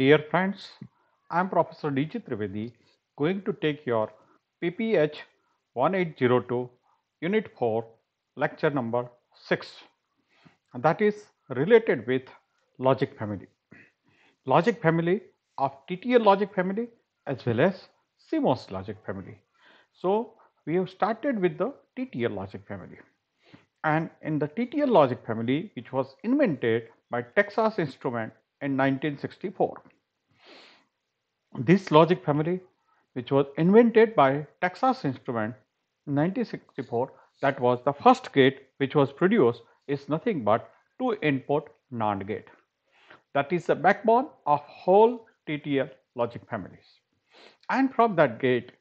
Dear friends, I am Professor D.G. Trivedi going to take your PPH 1802 Unit 4 lecture number 6 and that is related with logic family. Logic family of TTL logic family as well as CMOS logic family. So, we have started with the TTL logic family and in the TTL logic family which was invented by Texas Instrument in 1964. This logic family, which was invented by Texas Instrument in 1964, that was the first gate which was produced, is nothing but two input NAND gate. That is the backbone of whole TTL logic families. And from that gate,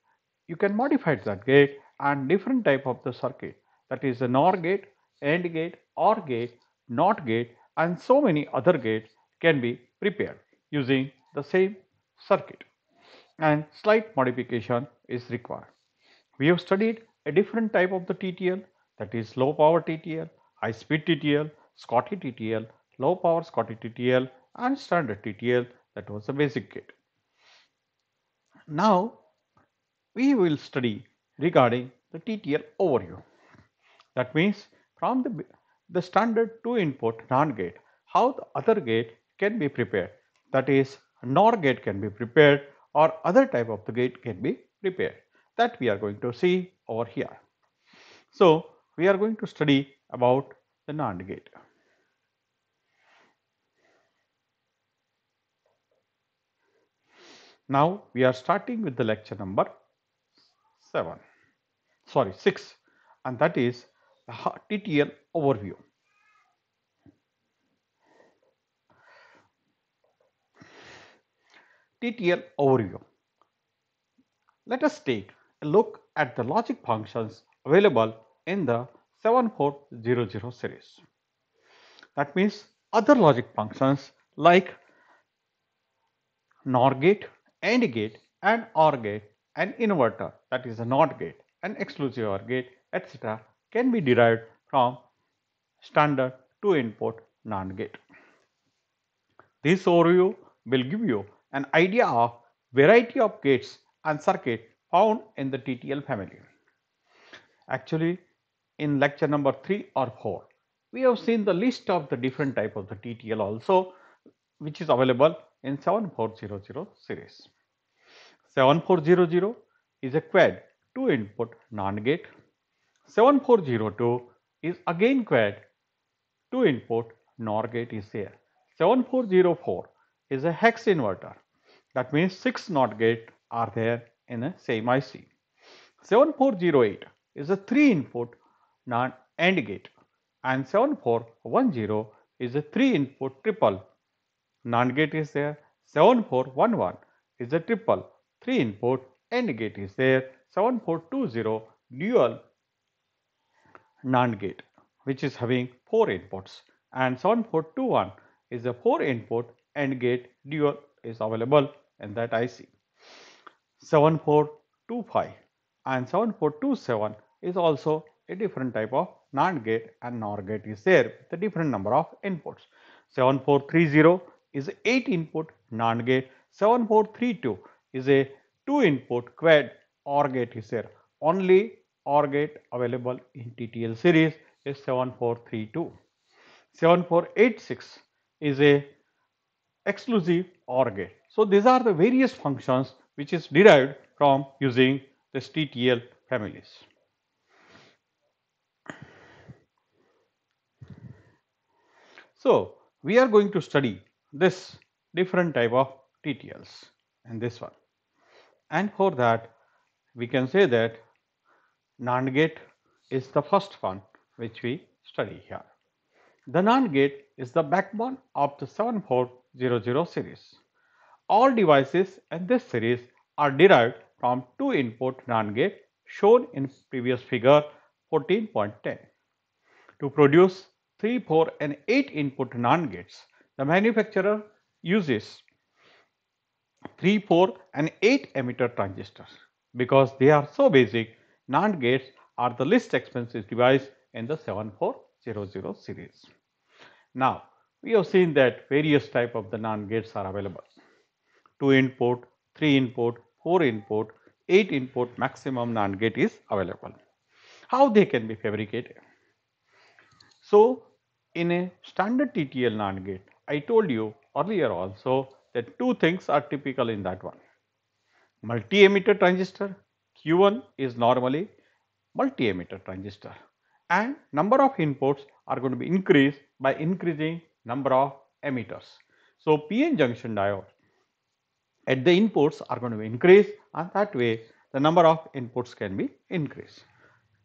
you can modify that gate and different type of the circuit. That is the NOR gate, AND gate, OR gate, NOT gate and so many other gates can be prepared using the same circuit and slight modification is required. We have studied a different type of the TTL that is low power TTL, high speed TTL, Scotty TTL, low power Scotty TTL and standard TTL that was the basic gate. Now we will study regarding the TTL overview. That means from the, the standard 2 input NAND gate how the other gate can be prepared. That is NOR gate can be prepared or other type of the gate can be prepared that we are going to see over here. So, we are going to study about the NAND gate. Now, we are starting with the lecture number 7 sorry 6 and that is the TTL overview. TTL overview. Let us take a look at the logic functions available in the 7400 series. That means other logic functions like NOR gate, AND gate and OR gate and inverter that is a NOT gate and exclusive OR gate etc can be derived from standard 2 input NAND gate. This overview will give you an idea of variety of gates and circuit found in the TTL family. Actually, in lecture number 3 or 4, we have seen the list of the different type of the TTL also which is available in 7400 series. 7400 is a quad 2 input NAND gate. 7402 is again quad 2 input NOR gate is there. 7404 is a hex inverter that means 6 NOT gate are there in the same IC. 7408 is a 3 input non AND gate and 7410 is a 3 input triple NAND gate is there. 7411 is a triple 3 input AND gate is there. 7420 dual NAND gate which is having 4 inputs and 7421 is a 4 input AND gate dual is available and that IC. 7425 and 7427 is also a different type of NAND gate and NOR gate is there with a different number of inputs. 7430 is 8 input NAND gate, 7432 is a 2 input quad OR gate is there. Only OR gate available in TTL series is 7432. 7486 is a exclusive OR gate. So these are the various functions which is derived from using the TTL families. So we are going to study this different type of TTLs and this one and for that we can say that NAND gate is the first one which we study here. The NAND gate is the backbone of the 7400 series all devices in this series are derived from two input NAND gate shown in previous figure 14.10. To produce 3, 4 and 8 input NAND gates, the manufacturer uses 3, 4 and 8 emitter transistors. Because they are so basic, NAND gates are the least expensive device in the 7400 series. Now, we have seen that various type of the NAND gates are available. 2 input, 3 input, 4 input, 8 input maximum NAND gate is available. How they can be fabricated? So, in a standard TTL NAND gate, I told you earlier also that two things are typical in that one. Multi-emitter transistor Q1 is normally multi-emitter transistor and number of inputs are going to be increased by increasing number of emitters. So, PN junction diode at the inputs are going to be increased and that way the number of inputs can be increased.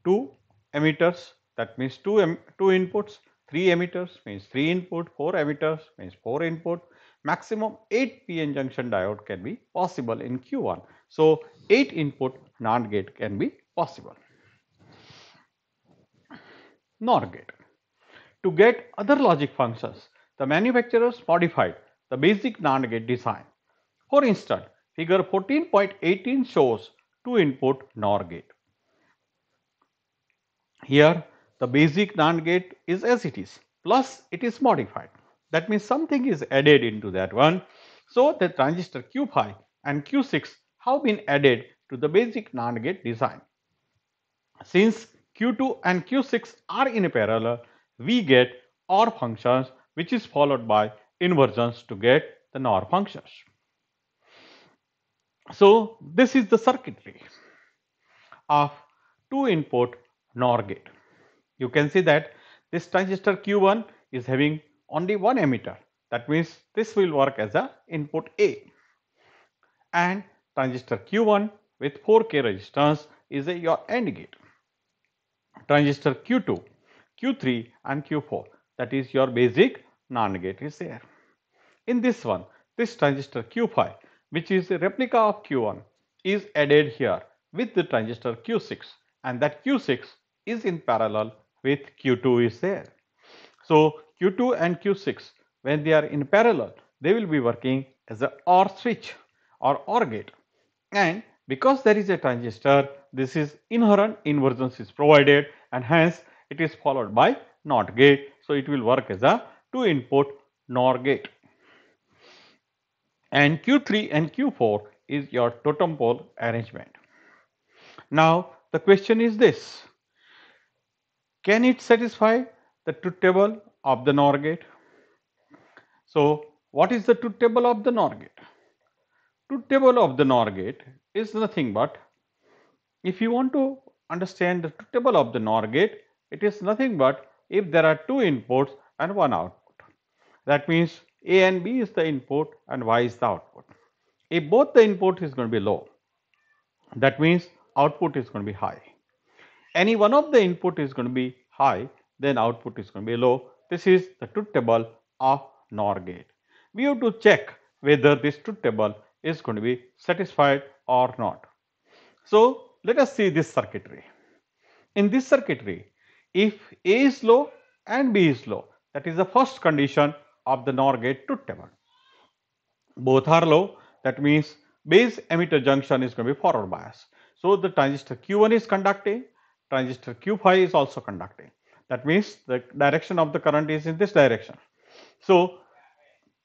2 emitters that means 2, two inputs, 3 emitters means 3 input, 4 emitters means 4 input, maximum 8 PN junction diode can be possible in Q1. So, 8 input NAND gate can be possible. NOR gate. To get other logic functions, the manufacturers modified the basic NAND gate design for instance, figure 14.18 shows 2 input NOR gate. Here the basic NAND gate is as it is plus it is modified. That means something is added into that one. So the transistor Q5 and Q6 have been added to the basic NAND gate design. Since Q2 and Q6 are in parallel, we get OR functions which is followed by inversions to get the NOR functions. So, this is the circuitry of two input NOR gate. You can see that this transistor Q1 is having only one emitter that means this will work as a input A and transistor Q1 with 4K resistance is a your AND gate. Transistor Q2, Q3 and Q4 that is your basic NAND gate is there. In this one this transistor Q5 which is a replica of Q1 is added here with the transistor Q6 and that Q6 is in parallel with Q2 is there. So Q2 and Q6 when they are in parallel they will be working as a OR switch or OR gate and because there is a transistor this is inherent invergence is provided and hence it is followed by NOT gate. So it will work as a two input NOR gate and Q3 and Q4 is your totem pole arrangement. Now, the question is this, can it satisfy the truth table of the NOR gate? So, what is the truth table of the NOR gate? Truth table of the NOR gate is nothing but if you want to understand the truth table of the NOR gate, it is nothing but if there are two inputs and one output. That means a and B is the input and Y is the output. If both the input is going to be low, that means output is going to be high. Any one of the input is going to be high, then output is going to be low. This is the truth table of NOR gate. We have to check whether this truth table is going to be satisfied or not. So, let us see this circuitry. In this circuitry, if A is low and B is low, that is the first condition of the NOR gate to Thevenin. Both are low, that means base emitter junction is going to be forward bias. So, the transistor Q1 is conducting, transistor Q5 is also conducting. That means the direction of the current is in this direction. So,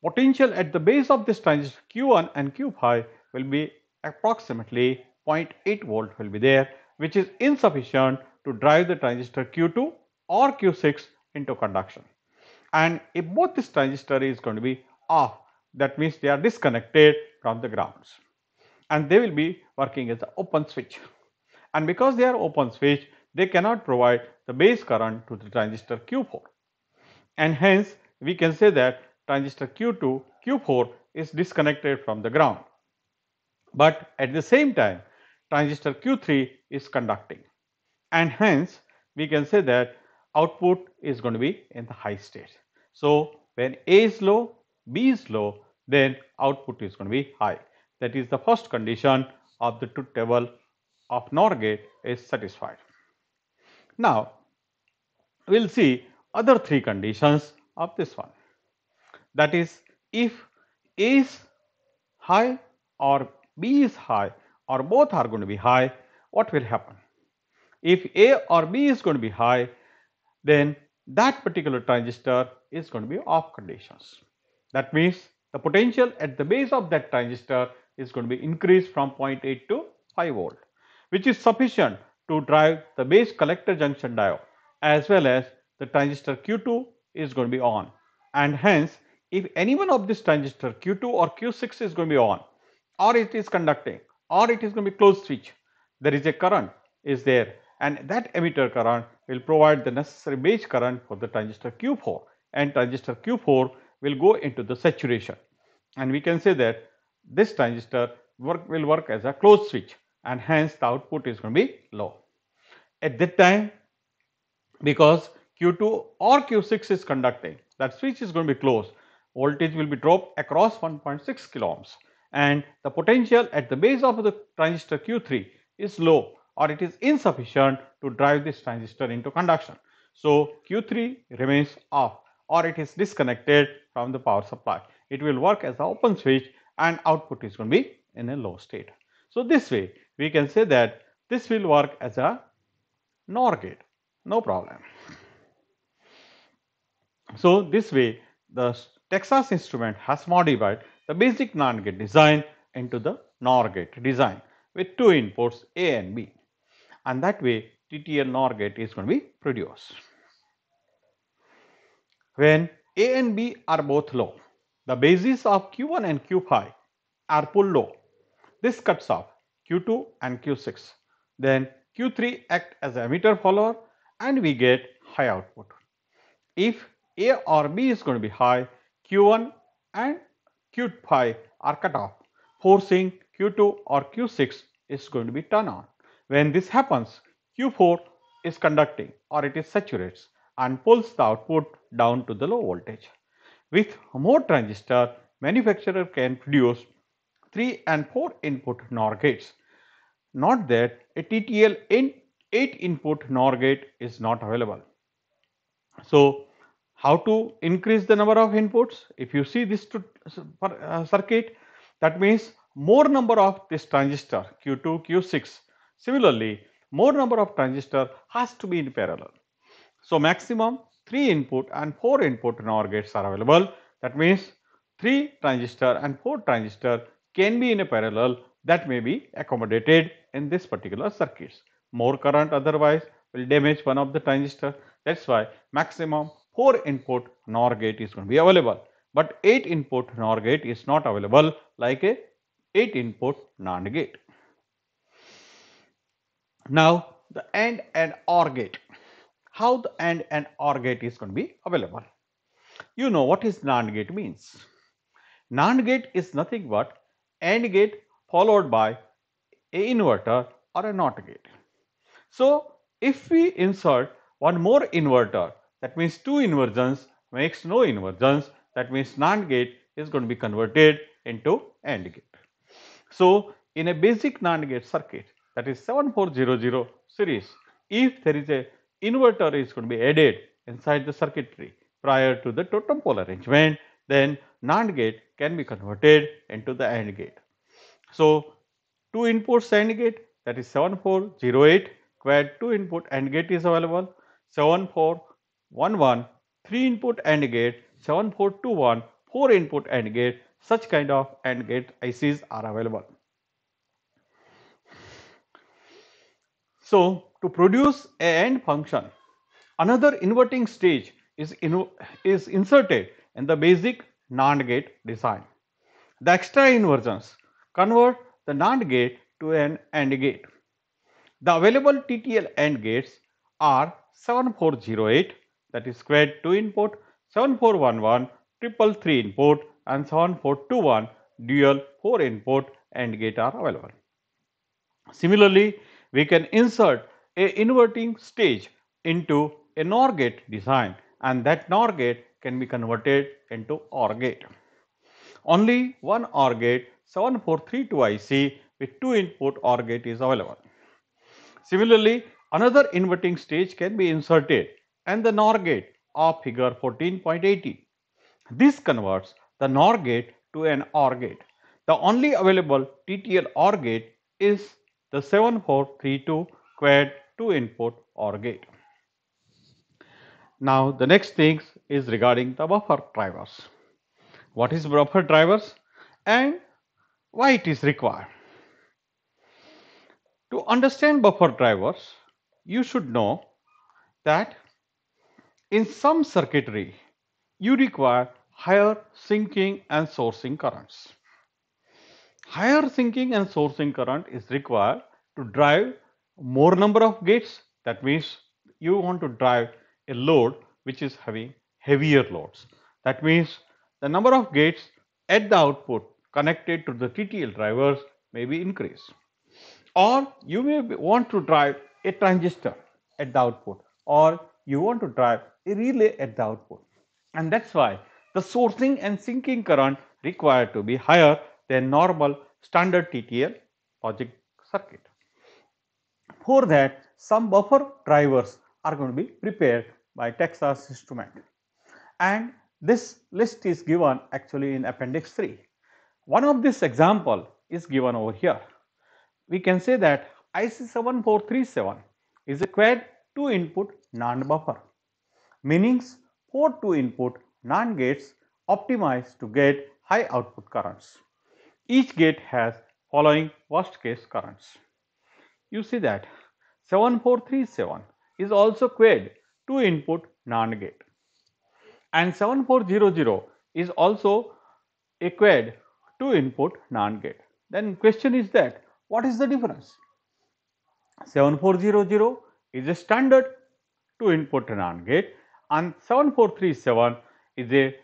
potential at the base of this transistor Q1 and Q5 will be approximately 0.8 volt will be there which is insufficient to drive the transistor Q2 or Q6 into conduction and if both this transistor is going to be off that means they are disconnected from the grounds and they will be working as an open switch and because they are open switch they cannot provide the base current to the transistor Q4 and hence we can say that transistor Q2 Q4 is disconnected from the ground but at the same time transistor Q3 is conducting and hence we can say that output is going to be in the high state. So, when A is low, B is low, then output is going to be high. That is the first condition of the truth table of NOR gate is satisfied. Now, we will see other three conditions of this one. That is, if A is high or B is high or both are going to be high, what will happen? If A or B is going to be high, then that particular transistor is going to be off conditions. That means the potential at the base of that transistor is going to be increased from 0.8 to 5 volt, which is sufficient to drive the base collector junction diode as well as the transistor Q2 is going to be on. And hence, if any one of this transistor Q2 or Q6 is going to be on or it is conducting or it is going to be closed switch, there is a current is there and that emitter current will provide the necessary base current for the transistor Q4 and transistor Q4 will go into the saturation. And we can say that this transistor work will work as a closed switch and hence the output is going to be low. At that time because Q2 or Q6 is conducting that switch is going to be closed voltage will be dropped across 1.6 kilo ohms and the potential at the base of the transistor Q3 is low or it is insufficient to drive this transistor into conduction. So, Q3 remains off or it is disconnected from the power supply. It will work as an open switch and output is going to be in a low state. So, this way we can say that this will work as a NOR gate, no problem. So, this way the Texas instrument has modified the basic NAND gate design into the NOR gate design with two inputs A and B and that way TTL NOR gate is going to be produced. When A and B are both low, the bases of Q1 and Q5 are pulled low. This cuts off Q2 and Q6. Then Q3 act as a emitter follower and we get high output. If A or B is going to be high, Q1 and Q5 are cut off, forcing Q2 or Q6 is going to be turned on. When this happens, Q4 is conducting or it is saturates and pulls the output down to the low voltage. With more transistor, manufacturer can produce 3 and 4 input NOR gates. Not that a TTL 8 input NOR gate is not available. So, how to increase the number of inputs? If you see this uh, circuit, that means more number of this transistor Q2, Q6 Similarly, more number of transistor has to be in parallel. So, maximum 3 input and 4 input NOR gates are available. That means 3 transistor and 4 transistor can be in a parallel that may be accommodated in this particular circuits. More current otherwise will damage one of the transistor. That is why maximum 4 input NOR gate is going to be available. But 8 input NOR gate is not available like a 8 input NAND gate. Now the AND and OR gate, how the AND and OR gate is going to be available. You know what is NAND gate means. NAND gate is nothing but AND gate followed by a inverter or a NOT gate. So if we insert one more inverter that means two inversions makes no inversions that means NAND gate is going to be converted into AND gate. So in a basic NAND gate circuit that is 7400 series if there is a inverter is going to be added inside the circuitry prior to the totem pole arrangement then NAND gate can be converted into the AND gate. So, 2 input AND gate that is 7408 quad 2 input AND gate is available 7411 3 input AND gate 7421 4 input AND gate such kind of AND gate ICs are available. So, to produce an end function, another inverting stage is, in, is inserted in the basic NAND gate design. The extra inversions convert the NAND gate to an AND gate. The available TTL AND gates are 7408 that is squared 2 input, 7411 triple 3 input and 7421 dual 4 input AND gate are available. Similarly, we can insert a inverting stage into a NOR gate design and that NOR gate can be converted into OR gate. Only one OR gate 7432IC with 2 input OR gate is available. Similarly, another inverting stage can be inserted and the NOR gate of figure 14.80. This converts the NOR gate to an OR gate. The only available TTL OR gate is the 7432 quad 2 input OR gate. Now, the next thing is regarding the buffer drivers. What is buffer drivers and why it is required? To understand buffer drivers, you should know that in some circuitry, you require higher sinking and sourcing currents higher sinking and sourcing current is required to drive more number of gates. That means you want to drive a load which is having heavier loads. That means the number of gates at the output connected to the TTL drivers may be increased. Or you may want to drive a transistor at the output or you want to drive a relay at the output. And that's why the sourcing and sinking current required to be higher the normal standard TTL logic circuit. For that some buffer drivers are going to be prepared by Texas instrument and this list is given actually in appendix 3. One of this example is given over here. We can say that IC7437 is a quad 2 input NAND buffer meaning 4 2 input NAND gates optimized to get high output currents. Each gate has following worst case currents. You see that 7437 is also quad 2 input NAND gate and 7400 is also a quad 2 input NAND gate. Then question is that what is the difference? 7400 is a standard 2 input NAND gate and 7437 is a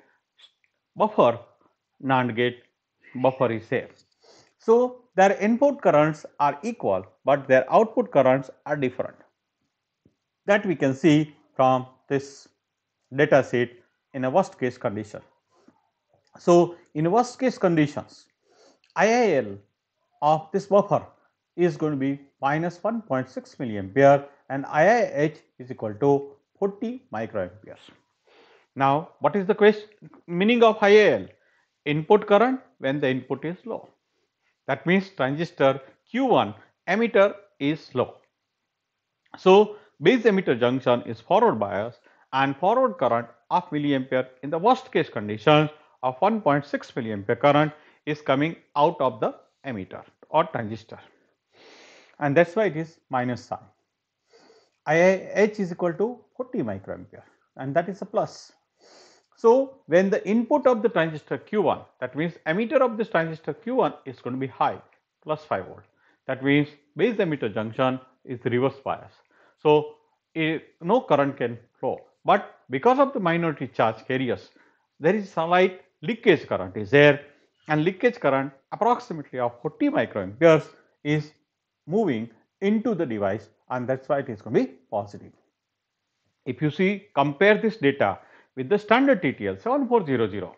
buffer NAND gate buffer is there. So, their input currents are equal, but their output currents are different. That we can see from this data set in a worst case condition. So, in worst case conditions, IIL of this buffer is going to be minus 1.6 milliampere and IIH is equal to 40 microamperes. Now, what is the question meaning of IIL? input current when the input is low. That means transistor Q1 emitter is low. So, base emitter junction is forward bias and forward current of milliampere in the worst case conditions of 1.6 milliampere current is coming out of the emitter or transistor and that is why it is minus sign. I H is equal to 40 microampere and that is a plus. So, when the input of the transistor Q1 that means emitter of this transistor Q1 is going to be high plus 5 volt that means base emitter junction is reverse bias. So, it, no current can flow, but because of the minority charge carriers there is slight leakage current is there and leakage current approximately of 40 microamperes is moving into the device and that is why it is going to be positive. If you see compare this data with the standard TTL 7400.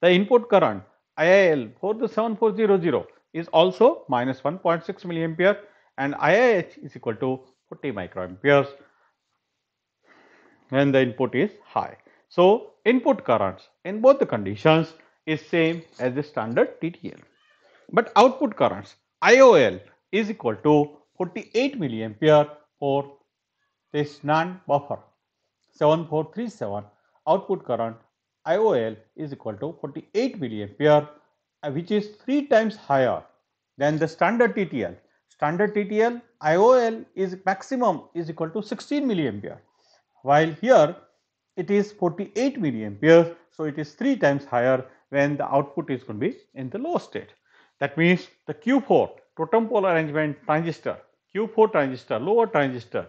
The input current IIL for the 7400 is also minus 1.6 milliampere and IIH is equal to 40 microamperes when the input is high. So, input currents in both the conditions is same as the standard TTL. But output currents IOL is equal to 48 milliampere for this NAND buffer 7437 output current IOL is equal to 48 milliampere uh, which is 3 times higher than the standard TTL. Standard TTL IOL is maximum is equal to 16 milliampere while here it is 48 milliampere. So, it is 3 times higher when the output is going to be in the low state. That means the Q4 totem pole arrangement transistor, Q4 transistor, lower transistor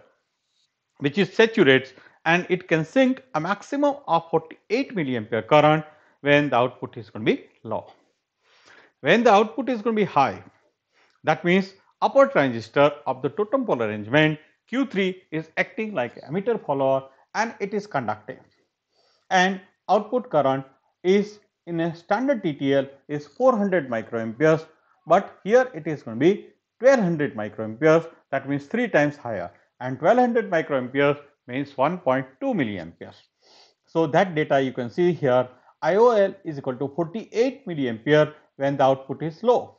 which is saturates and it can sink a maximum of 48 milliampere current when the output is going to be low. When the output is going to be high, that means upper transistor of the totem pole arrangement Q3 is acting like emitter follower and it is conducting and output current is in a standard TTL is 400 microamperes but here it is going to be 1200 microamperes that means 3 times higher and 1200 microamperes means 1.2 milliamperes. So that data you can see here IOL is equal to 48 milliampere when the output is low.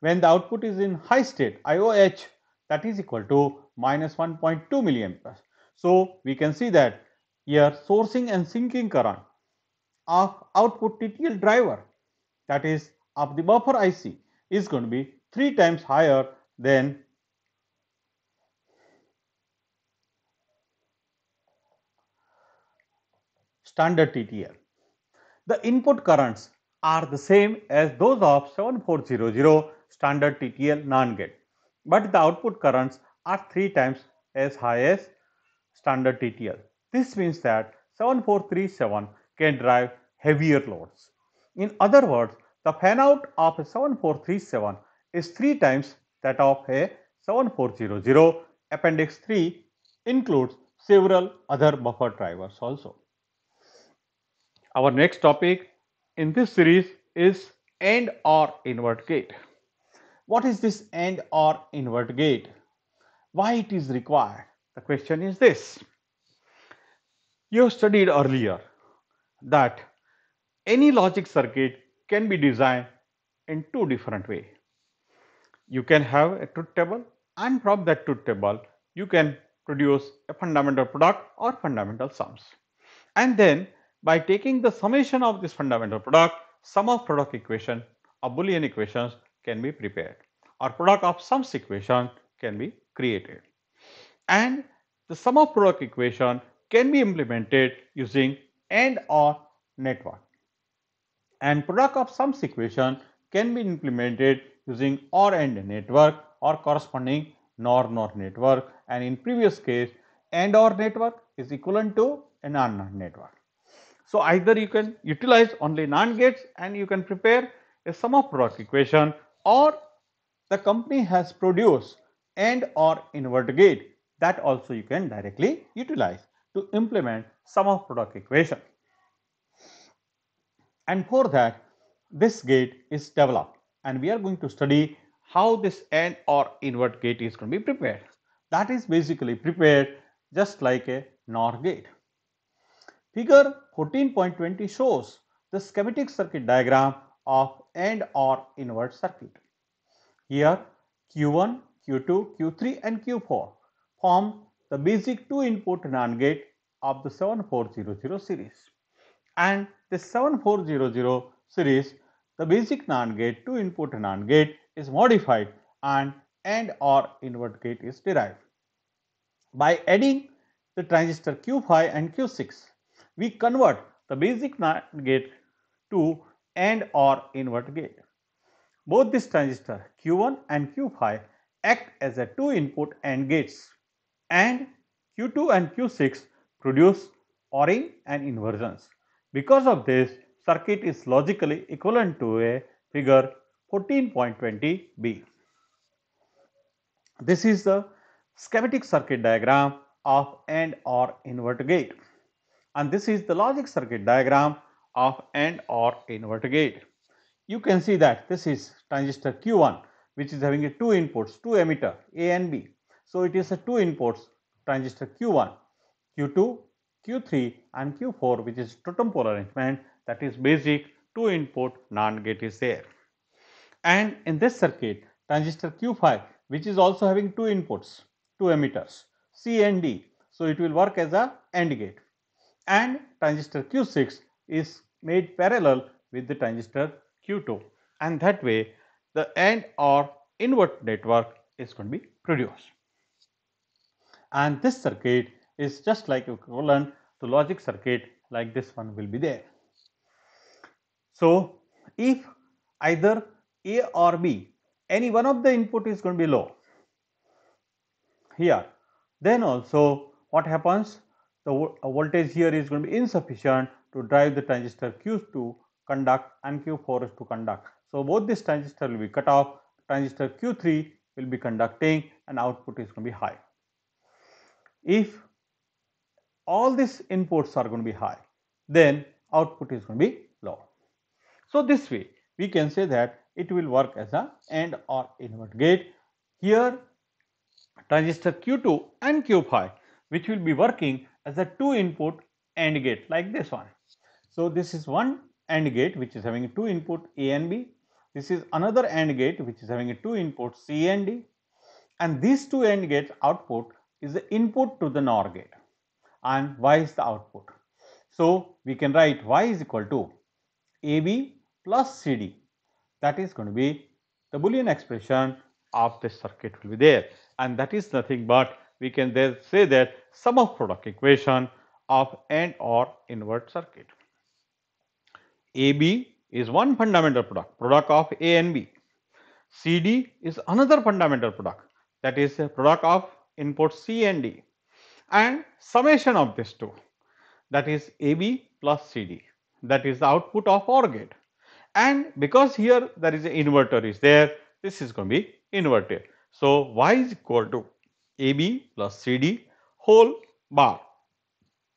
When the output is in high state IOH that is equal to minus 1.2 milliampere. So we can see that here sourcing and sinking current of output TTL driver that is of the buffer IC is going to be 3 times higher than standard TTL. The input currents are the same as those of 7400 standard TTL NAND gate, but the output currents are 3 times as high as standard TTL. This means that 7437 can drive heavier loads. In other words, the fan out of a 7437 is 3 times that of a 7400. Appendix 3 includes several other buffer drivers also. Our next topic in this series is AND OR invert gate. What is this AND OR invert gate? Why it is required? The question is this. You studied earlier that any logic circuit can be designed in two different way. You can have a truth table and from that truth table you can produce a fundamental product or fundamental sums. And then by taking the summation of this fundamental product, sum of product equation of Boolean equations can be prepared or product of sums equation can be created. And the sum of product equation can be implemented using AND OR network. And product of sums equation can be implemented using OR AND network or corresponding NOR NOR network and in previous case AND OR network is equivalent to an AND network. So, either you can utilize only NAND gates and you can prepare a sum of product equation or the company has produced AND or invert gate that also you can directly utilize to implement sum of product equation. And for that this gate is developed and we are going to study how this AND or invert gate is going to be prepared. That is basically prepared just like a NOR gate. Figure 14.20 shows the schematic circuit diagram of AND OR invert circuit. Here Q1, Q2, Q3 and Q4 form the basic 2 input NAND gate of the 7400 series. And the 7400 series, the basic NAND gate, 2 input NAND gate is modified and AND OR invert gate is derived. By adding the transistor Q5 and Q6 we convert the basic NAND gate to AND or invert gate. Both these transistor Q1 and Q5 act as a two input AND gates and Q2 and Q6 produce ORing and inversions. Because of this circuit is logically equivalent to a figure 14.20b. This is the schematic circuit diagram of AND or invert gate and this is the logic circuit diagram of AND OR inverter gate. You can see that this is transistor Q1 which is having a two inputs, two emitter A and B. So, it is a two inputs transistor Q1, Q2, Q3 and Q4 which is totem pole arrangement that is basic two input NAND gate is there. And in this circuit transistor Q5 which is also having two inputs, two emitters C and D. So, it will work as a AND gate and transistor Q6 is made parallel with the transistor Q2 and that way the AND or invert network is going to be produced. And this circuit is just like equivalent to logic circuit like this one will be there. So, if either A or B any one of the input is going to be low here then also what happens the voltage here is going to be insufficient to drive the transistor Q to conduct and Q4 to conduct. So, both these transistors will be cut off, transistor Q3 will be conducting and output is going to be high. If all these inputs are going to be high, then output is going to be low. So, this way we can say that it will work as a AND or invert gate. Here transistor Q2 and Q5 which will be working as a two input AND gate like this one. So this is one AND gate which is having two input A and B. This is another AND gate which is having two input C and D. And these two AND gates output is the input to the NOR gate and Y is the output. So we can write Y is equal to AB plus CD that is going to be the Boolean expression of this circuit will be there and that is nothing but we can then say that sum of product equation of AND or invert circuit. AB is one fundamental product, product of A and B. CD is another fundamental product that is a product of input C and D and summation of these two that is AB plus CD that is the output of OR gate and because here there is an inverter is there this is going to be inverted. So, Y is equal to AB plus CD whole bar.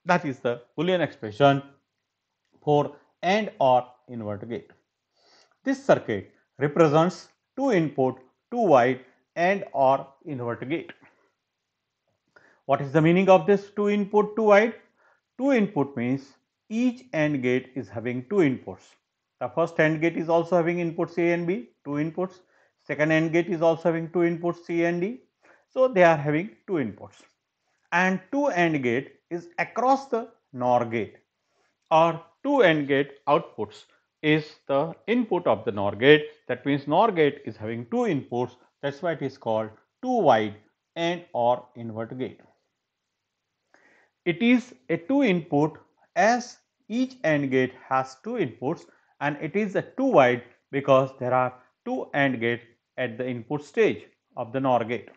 That is the Boolean expression for AND OR inverter gate. This circuit represents two input, two wide AND OR inverter gate. What is the meaning of this two input, two wide? Two input means each AND gate is having two inputs. The first AND gate is also having inputs A and B, two inputs. Second AND gate is also having two inputs C and D, so they are having two inputs and two AND gate is across the NOR gate or two AND gate outputs is the input of the NOR gate that means NOR gate is having two inputs that is why it is called two wide AND or invert gate. It is a two input as each AND gate has two inputs and it is a two wide because there are two AND gate at the input stage of the NOR gate.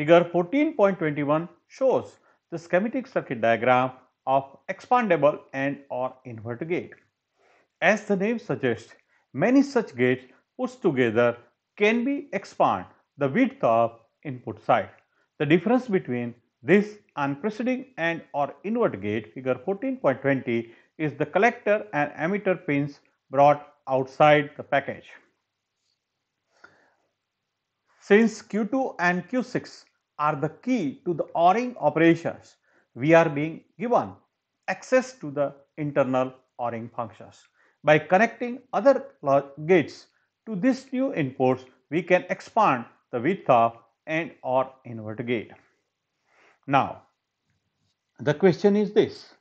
Figure 14.21 shows the schematic circuit diagram of expandable and or inverter gate. As the name suggests, many such gates put together can be expand the width of input side. The difference between this unprecedented and or invert gate figure 14.20 is the collector and emitter pins brought outside the package. Since Q2 and Q6 are the key to the ORing operations we are being given access to the internal ORing functions. By connecting other gates to these new inputs, we can expand the width of and or invert gate. Now, the question is this,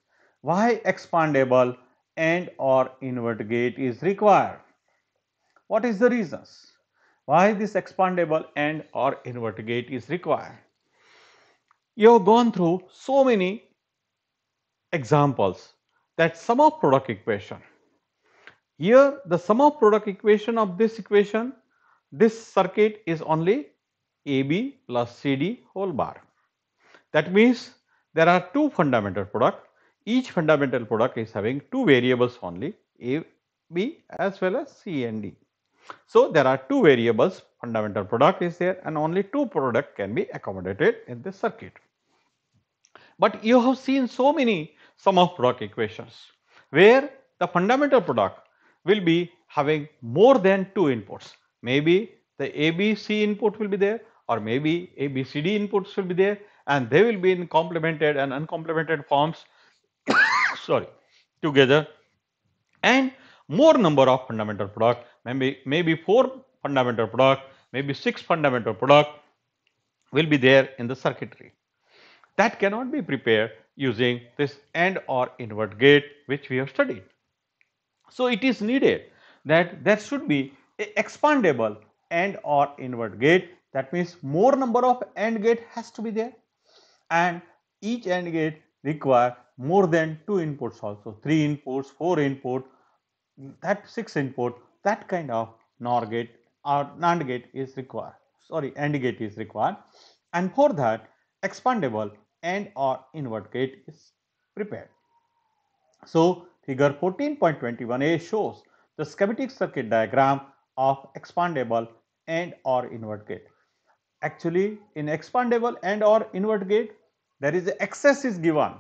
why expandable and or invert gate is required? What is the reasons? Why this expandable and or invert gate is required? you have gone through so many examples that sum of product equation. Here the sum of product equation of this equation, this circuit is only AB plus CD whole bar. That means there are two fundamental product. Each fundamental product is having two variables only AB as well as C and D. So there are two variables fundamental product is there and only two product can be accommodated in this circuit. But you have seen so many sum of product equations where the fundamental product will be having more than two inputs. Maybe the ABC input will be there or maybe ABCD inputs will be there and they will be in complemented and uncomplemented forms sorry together and more number of fundamental product maybe maybe four fundamental product maybe six fundamental product will be there in the circuitry that cannot be prepared using this AND or inward gate which we have studied. So, it is needed that there should be a expandable AND or inward gate that means more number of AND gate has to be there and each AND gate require more than 2 inputs also 3 inputs, 4 input, that 6 input that kind of NOR gate or NAND gate is required sorry AND gate is required and for that expandable and or inward gate is prepared. So, figure 14.21a shows the schematic circuit diagram of expandable and or inward gate. Actually, in expandable and or inward gate, there is access is given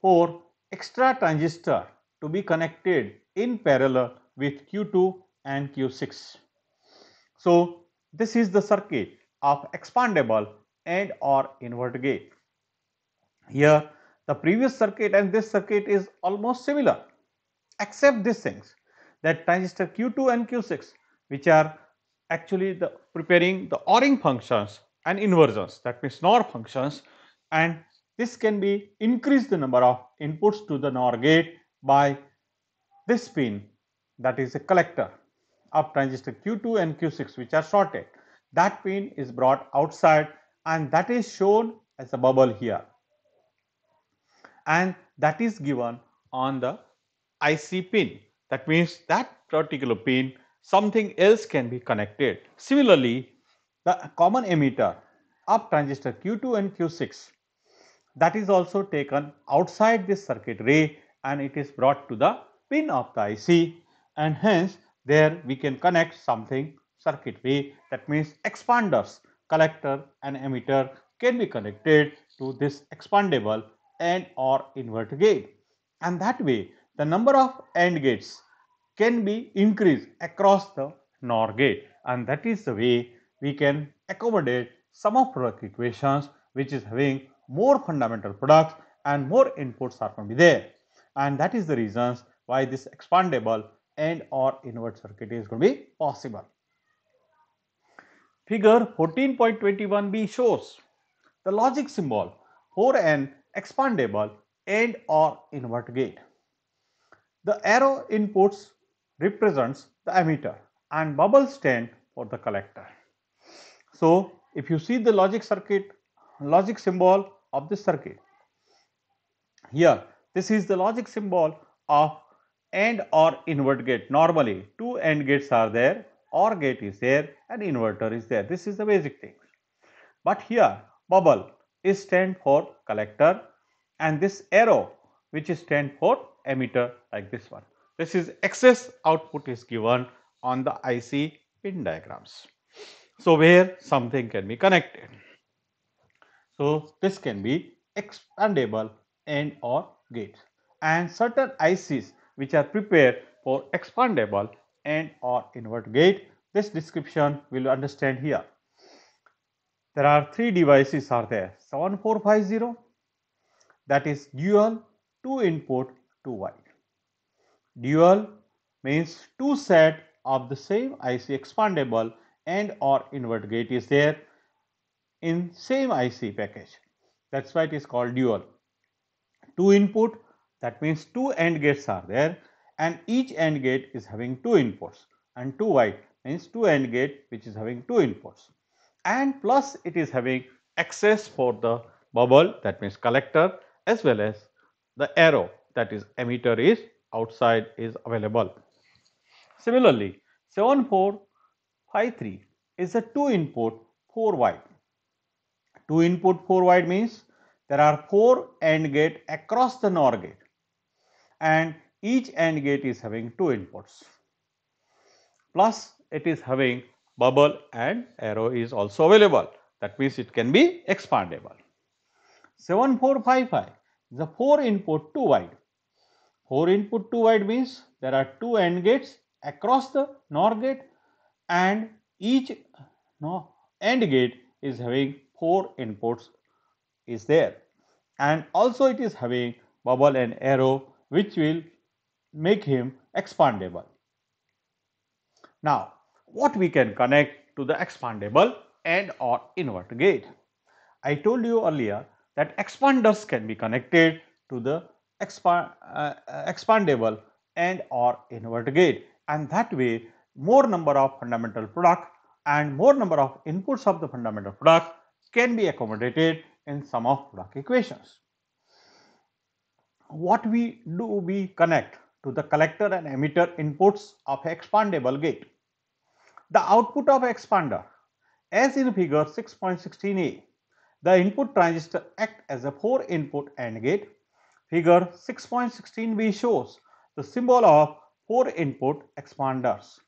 for extra transistor to be connected in parallel with Q2 and Q6. So, this is the circuit of expandable and or inward gate. Here the previous circuit and this circuit is almost similar except these things that transistor Q2 and Q6 which are actually the preparing the ORing functions and inversions that means NOR functions and this can be increase the number of inputs to the NOR gate by this pin that is a collector of transistor Q2 and Q6 which are shorted. That pin is brought outside and that is shown as a bubble here and that is given on the IC pin. That means that particular pin something else can be connected. Similarly, the common emitter of transistor Q2 and Q6 that is also taken outside this circuit ray and it is brought to the pin of the IC and hence there we can connect something circuit ray. that means expanders collector and emitter can be connected to this expandable and or invert gate and that way the number of AND gates can be increased across the NOR gate and that is the way we can accommodate some of product equations which is having more fundamental products and more inputs are going to be there and that is the reasons why this expandable and or invert circuit is going to be possible. Figure 14.21b shows the logic symbol 4n expandable and or invert gate. The arrow inputs represents the emitter and bubble stand for the collector. So if you see the logic circuit logic symbol of this circuit here this is the logic symbol of AND or invert gate normally two AND gates are there OR gate is there and inverter is there this is the basic thing but here bubble is stand for collector and this arrow which is stand for emitter like this one. This is excess output is given on the IC pin diagrams. So, where something can be connected. So, this can be expandable AND or gate and certain ICs which are prepared for expandable AND or invert gate. This description will understand here there are three devices are there 7450 that is dual 2 input 2 wide dual means two set of the same IC expandable and or invert gate is there in same IC package that's why it is called dual two input that means two AND gates are there and each AND gate is having two inputs and two wide means two AND gate which is having two inputs and plus it is having access for the bubble that means collector as well as the arrow that is emitter is outside is available. Similarly, 7453 is a 2 input 4 wide. 2 input 4 wide means there are 4 AND gate across the NOR gate and each AND gate is having 2 inputs plus it is having bubble and arrow is also available. That means it can be expandable. 7455 is a 4 input 2 wide. 4 input 2 wide means there are two AND gates across the NOR gate and each no, AND gate is having 4 inputs is there and also it is having bubble and arrow which will make him expandable. Now what we can connect to the expandable and or invert gate. I told you earlier that expanders can be connected to the expand, uh, expandable and or invert gate and that way more number of fundamental product and more number of inputs of the fundamental product can be accommodated in some of product equations. What we do, we connect to the collector and emitter inputs of expandable gate the output of expander. As in figure 6.16a, the input transistor act as a 4 input AND gate. Figure 6.16b shows the symbol of 4 input expanders.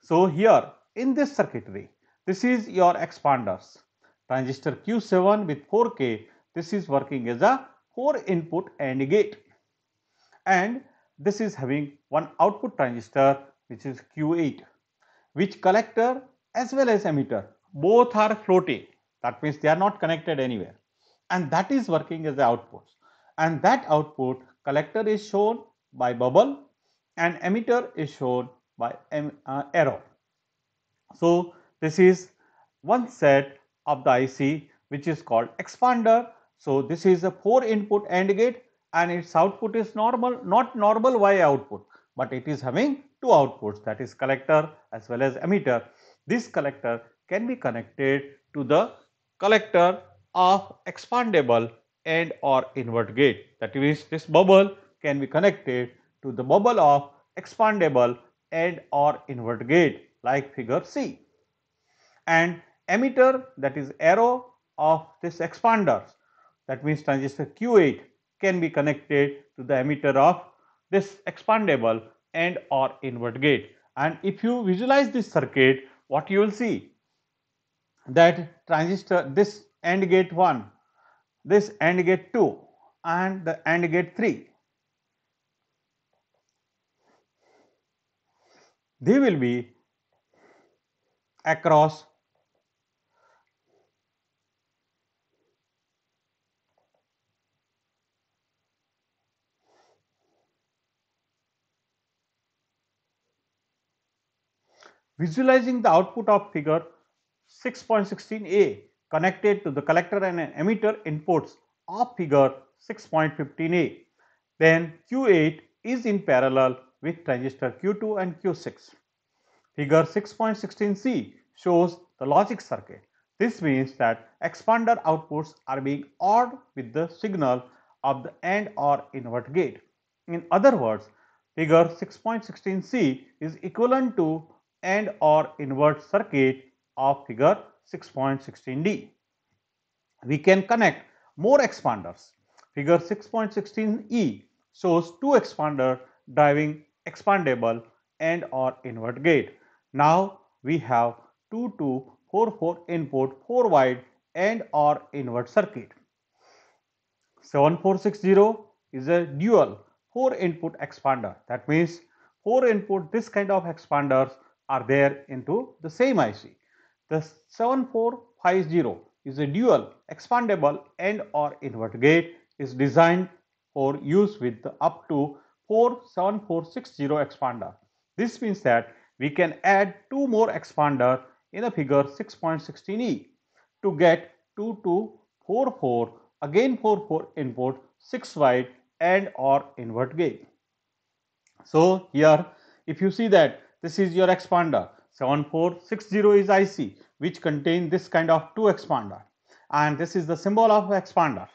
So here in this circuitry, this is your expanders. Transistor Q7 with 4K, this is working as a 4 input AND gate. And this is having one output transistor which is Q8 which collector as well as emitter both are floating that means they are not connected anywhere and that is working as the output and that output collector is shown by bubble and emitter is shown by uh, arrow. So, this is one set of the IC which is called expander. So, this is a 4 input AND gate and its output is normal not normal Y output, but it is having two outputs that is collector as well as emitter. This collector can be connected to the collector of expandable and or invert gate that means this bubble can be connected to the bubble of expandable and or invert gate like figure C and emitter that is arrow of this expander that means transistor Q8 can be connected to the emitter of this expandable and or inward gate and if you visualize this circuit what you will see that transistor this AND gate 1 this AND gate 2 and the AND gate 3 they will be across Visualizing the output of figure 6.16a connected to the collector and emitter inputs of figure 6.15a. Then Q8 is in parallel with transistor Q2 and Q6. Figure 6.16c shows the logic circuit. This means that expander outputs are being ORed with the signal of the AND or invert gate. In other words, figure 6.16c is equivalent to and or invert circuit of figure 6.16d. We can connect more expanders. Figure 6.16e shows two expander driving expandable and or invert gate. Now we have 2 to 4 4 input 4 wide and or invert circuit. 7460 is a dual 4 input expander that means 4 input this kind of expanders are there into the same IC. The 7450 is a dual expandable AND or invert gate is designed for use with up to 47460 expander. This means that we can add two more expander in the figure 6.16e to get 2244 again 44 input 6 wide AND or invert gate. So here if you see that this is your expander. 7460 is IC which contain this kind of two expander and this is the symbol of expander.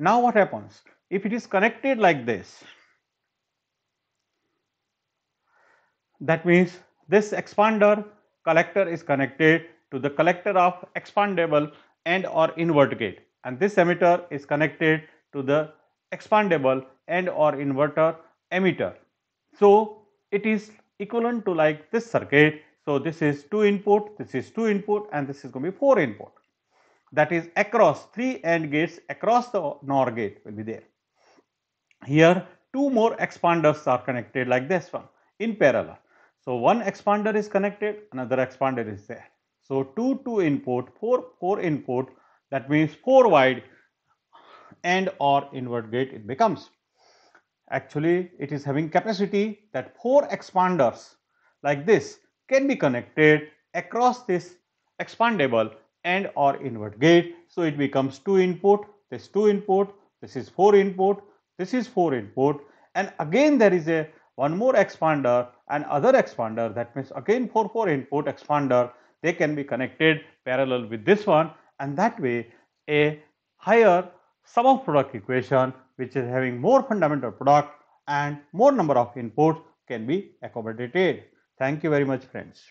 Now what happens? If it is connected like this, that means this expander collector is connected to the collector of expandable and or invert gate and this emitter is connected to the expandable and or inverter emitter. So, it is equivalent to like this circuit. So, this is 2 input, this is 2 input and this is going to be 4 input. That is across 3 AND gates across the NOR gate will be there. Here 2 more expanders are connected like this one in parallel. So, one expander is connected, another expander is there. So, 2 2 input, 4 4 input that means 4 wide AND or invert gate it becomes actually it is having capacity that four expanders like this can be connected across this expandable and or invert gate. So it becomes two input, this two input, this is four input, this is four input and again there is a one more expander and other expander that means again four four input expander they can be connected parallel with this one and that way a higher sum of product equation which is having more fundamental product and more number of inputs can be accommodated. Thank you very much friends.